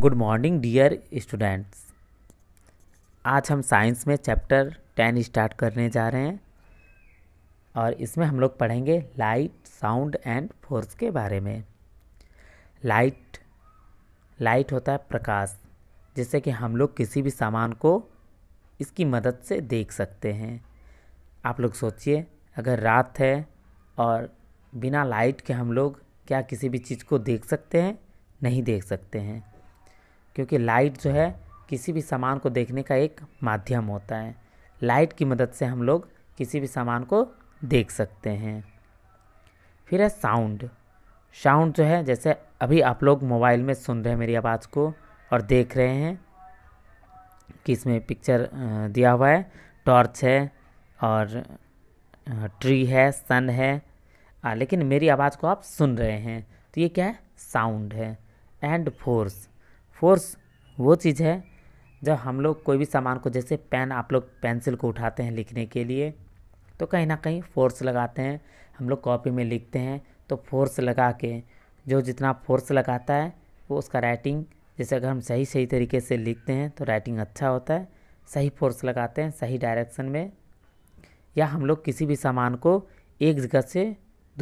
good morning dear students आज हम science में चैप्टर टेन स्टार्ट करने जा रहे हैं और इसमें हम लोग पढ़ेंगे लाइट साउंड एंड फोर्स के बारे में लाइट लाइट होता है प्रकाश जिससे कि हम लोग किसी भी सामान को इसकी मदद से देख सकते हैं आप लोग सोचिए अगर रात है और बिना लाइट के हम लोग क्या किसी भी चीज़ को देख सकते हैं नहीं देख सकते हैं क्योंकि लाइट जो है किसी भी सामान को देखने का एक माध्यम होता है लाइट की मदद से हम लोग किसी भी सामान को देख सकते हैं फिर है साउंड साउंड जो है जैसे अभी आप लोग मोबाइल में सुन रहे हैं मेरी आवाज़ को और देख रहे हैं कि इसमें पिक्चर दिया हुआ है टॉर्च है और ट्री है सन है लेकिन मेरी आवाज़ को आप सुन रहे हैं तो ये क्या है साउंड है एंड फोर्स फोर्स वो चीज़ है जब हम लोग कोई भी सामान को जैसे पेन आप लोग पेंसिल को उठाते हैं लिखने के लिए तो कहीं ना कहीं फोर्स लगाते हैं हम लोग कॉपी में लिखते हैं तो फोर्स लगा के जो जितना फोर्स लगाता है वो उसका राइटिंग जैसे अगर हम सही सही तरीके से लिखते हैं तो राइटिंग अच्छा होता है सही फोर्स लगाते हैं सही डायरेक्शन में या हम लोग किसी भी सामान को एक जगह से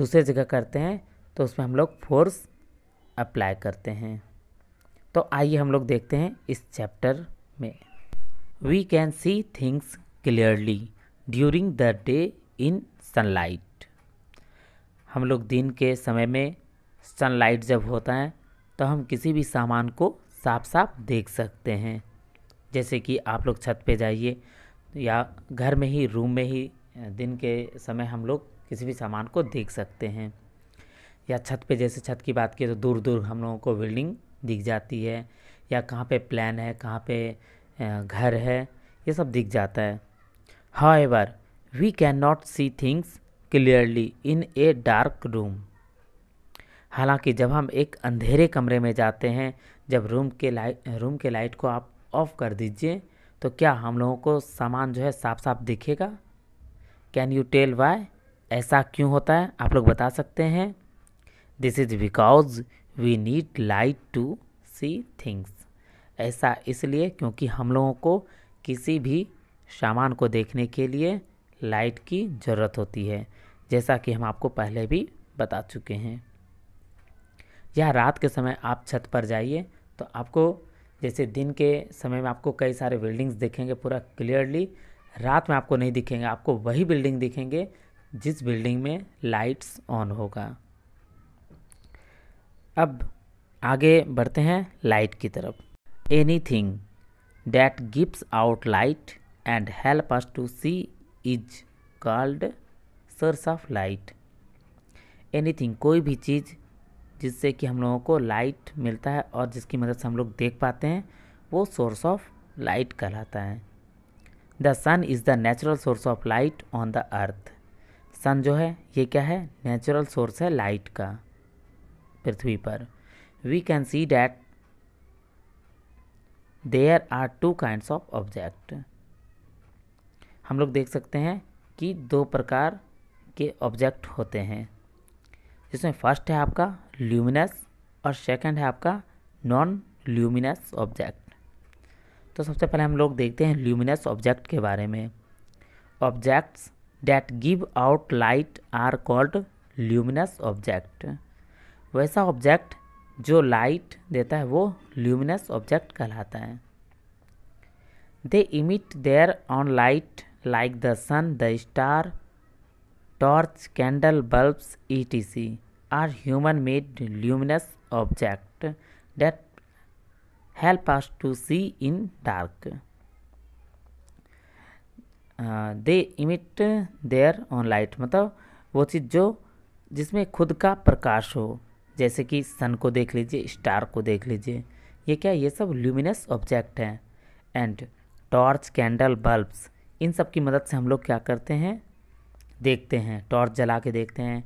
दूसरे जगह करते हैं तो उसमें हम लोग फोर्स अप्लाई करते हैं तो आइए हम लोग देखते हैं इस चैप्टर में we can see things clearly during the day in sunlight हम लोग दिन के समय में सनलाइट जब होता है तो हम किसी भी सामान को साफ साफ देख सकते हैं जैसे कि आप लोग छत पे जाइए या घर में ही रूम में ही दिन के समय हम लोग किसी भी सामान को देख सकते हैं या छत पे जैसे छत की बात की तो दूर दूर हम लोगों को बिल्डिंग दिख जाती है या कहाँ पे प्लान है कहाँ पे घर है ये सब दिख जाता है however we can not see things clearly in a dark room हालांकि जब हम एक अंधेरे कमरे में जाते हैं जब रूम के लाइट रूम के लाइट को आप ऑफ़ कर दीजिए तो क्या हम लोगों को सामान जो है साफ साफ दिखेगा कैन यू टेल वाई ऐसा क्यों होता है आप लोग बता सकते हैं this is because we need light to see things ऐसा इसलिए क्योंकि हम लोगों को किसी भी सामान को देखने के लिए लाइट की ज़रूरत होती है जैसा कि हम आपको पहले भी बता चुके हैं या रात के समय आप छत पर जाइए तो आपको जैसे दिन के समय में आपको कई सारे बिल्डिंग्स दिखेंगे पूरा क्लियरली रात में आपको नहीं दिखेंगे आपको वही बिल्डिंग दिखेंगे जिस बिल्डिंग में लाइट्स ऑन होगा अब आगे बढ़ते हैं लाइट की तरफ anything that gives out light and help us to see is called source of light anything कोई भी चीज़ जिससे कि हम लोगों को लाइट मिलता है और जिसकी मदद से हम लोग देख पाते हैं वो सोर्स ऑफ लाइट कहलाता है the sun is the natural source of light on the earth sun जो है ये क्या है नेचुरल सोर्स है लाइट का पृथ्वी पर we can see that there are two kinds of object हम लोग देख सकते हैं कि दो प्रकार के ऑब्जेक्ट होते हैं जिसमें फर्स्ट है आपका ल्यूमिनस और सेकंड है आपका नॉन ल्यूमिनस ऑब्जेक्ट तो सबसे पहले हम लोग देखते हैं ल्यूमिनस ऑब्जेक्ट के बारे में objects that give out light are called luminous object वैसा ऑब्जेक्ट जो लाइट देता है वो ल्यूमिनस ऑब्जेक्ट कहलाता है they emit their own light like the sun the star torch candle bulbs etc are human made luminous object that help us to see in dark they emit their own light मतलब वो चीज़ जो जिसमें खुद का प्रकाश हो जैसे कि सन को देख लीजिए स्टार को देख लीजिए ये क्या ये सब ल्यूमिनस ऑब्जेक्ट हैं एंड टॉर्च कैंडल बल्ब्स इन सब की मदद से हम लोग क्या करते हैं देखते हैं टॉर्च जला के देखते हैं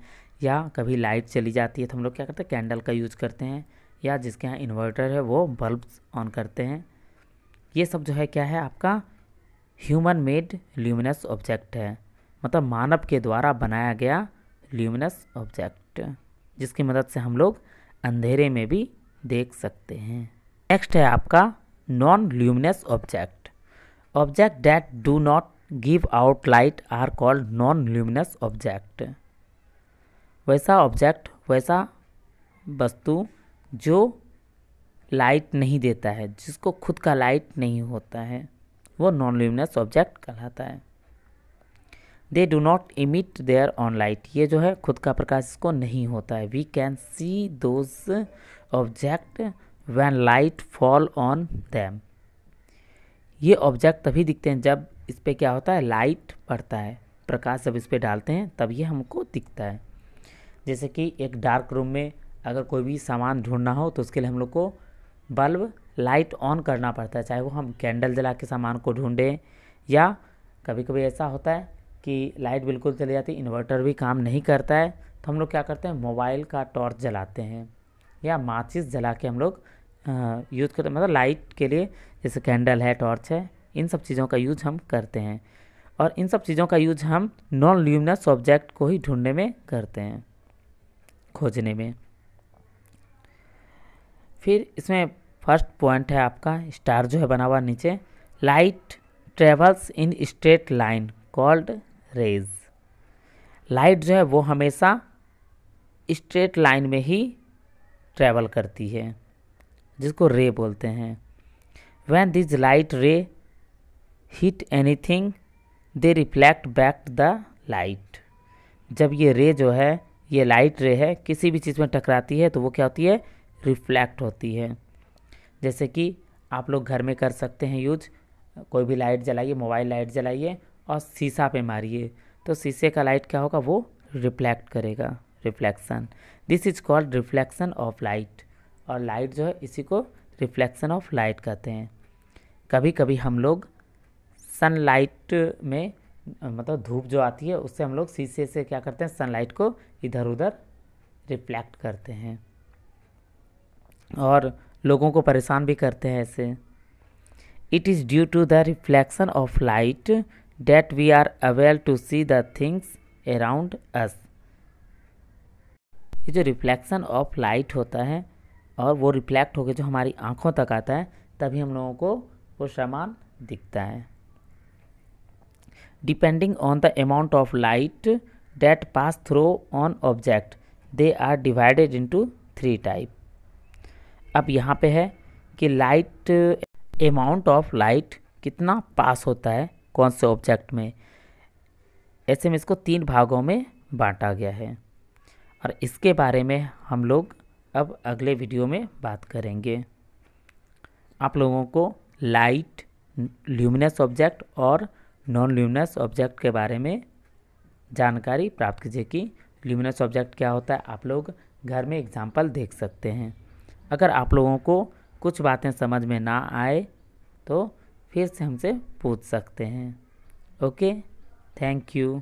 या कभी लाइट चली जाती है तो हम लोग क्या करते हैं कैंडल का यूज़ करते हैं या जिसके यहाँ इन्वर्टर है वो बल्ब्स ऑन करते हैं ये सब जो है क्या है आपका ह्यूमन मेड ल्यूमिनस ऑब्जेक्ट है मतलब मानव के द्वारा बनाया गया ल्यूमिनस ऑब्जेक्ट जिसकी मदद से हम लोग अंधेरे में भी देख सकते हैं नेक्स्ट है आपका non luminous object object that do not give out light are called non luminous object वैसा ऑब्जेक्ट वैसा वस्तु जो लाइट नहीं देता है जिसको खुद का लाइट नहीं होता है वो नॉन ल्यूमिनस ऑब्जेक्ट कहलाता है they do not emit their own light ये जो है खुद का प्रकाश इसको नहीं होता है we can see those object when light fall on them ये ऑब्जेक्ट तभी दिखते हैं जब इस पर क्या होता है लाइट पड़ता है प्रकाश जब इस पर डालते हैं तब ये हमको दिखता है जैसे कि एक डार्क रूम में अगर कोई भी सामान ढूंढना हो तो उसके लिए हम लोग को बल्ब लाइट ऑन करना पड़ता है चाहे वो हम कैंडल जला के सामान को ढूंढें या कभी कभी ऐसा होता है कि लाइट बिल्कुल चली जाती है इन्वर्टर भी काम नहीं करता है तो हम लोग क्या करते हैं मोबाइल का टॉर्च जलाते हैं या माचिस जला के हम लोग यूज़ करते मतलब लाइट के लिए जैसे कैंडल है टॉर्च है इन सब चीज़ों का यूज हम करते हैं और इन सब चीज़ों का यूज हम नॉन ल्यूमिनस ऑब्जेक्ट को ही ढूंढने में करते हैं खोजने में फिर इसमें फर्स्ट पॉइंट है आपका स्टार जो है बना हुआ नीचे light travels in straight line called rays light जो है वो हमेशा स्ट्रेट लाइन में ही ट्रेवल करती है जिसको रे बोलते हैं when these light ray hit anything they reflect back the light जब ये रे जो है ये लाइट रे है किसी भी चीज़ में टकराती है तो वो क्या होती है रिफ्लेक्ट होती है जैसे कि आप लोग घर में कर सकते हैं यूज कोई भी लाइट जलाइए मोबाइल लाइट जलाइए और शीशा पे मारिए तो शीशे का लाइट क्या होगा वो रिफ्लेक्ट करेगा reflection this is called reflection of light और लाइट जो है इसी को रिफ्लेक्शन ऑफ लाइट कहते हैं कभी कभी हम लोग सनलाइट में मतलब धूप जो आती है उससे हम लोग शीशे से क्या करते हैं सनलाइट को इधर उधर रिफ्लेक्ट करते हैं और लोगों को परेशान भी करते हैं ऐसे it is due to the reflection of light that we are able to see the things around us ये जो रिफ्लेक्शन ऑफ लाइट होता है और वो रिफ्लेक्ट होकर जो हमारी आँखों तक आता है तभी हम लोगों को वो सामान दिखता है depending on the amount of light that pass through on object they are divided into three type अब यहाँ पे है कि लाइट अमाउंट ऑफ लाइट कितना पास होता है कौन से ऑब्जेक्ट में ऐसे में इसको तीन भागों में बांटा गया है और इसके बारे में हम लोग अब अगले वीडियो में बात करेंगे आप लोगों को लाइट ल्यूमिनस ऑब्जेक्ट और नॉन ल्यूमिनस ऑब्जेक्ट के बारे में जानकारी प्राप्त कीजिए कि ल्यूमिनस ऑब्जेक्ट क्या होता है आप लोग घर में एग्जाम्पल देख सकते हैं अगर आप लोगों को कुछ बातें समझ में ना आए तो फिर से हमसे पूछ सकते हैं ओके थैंक यू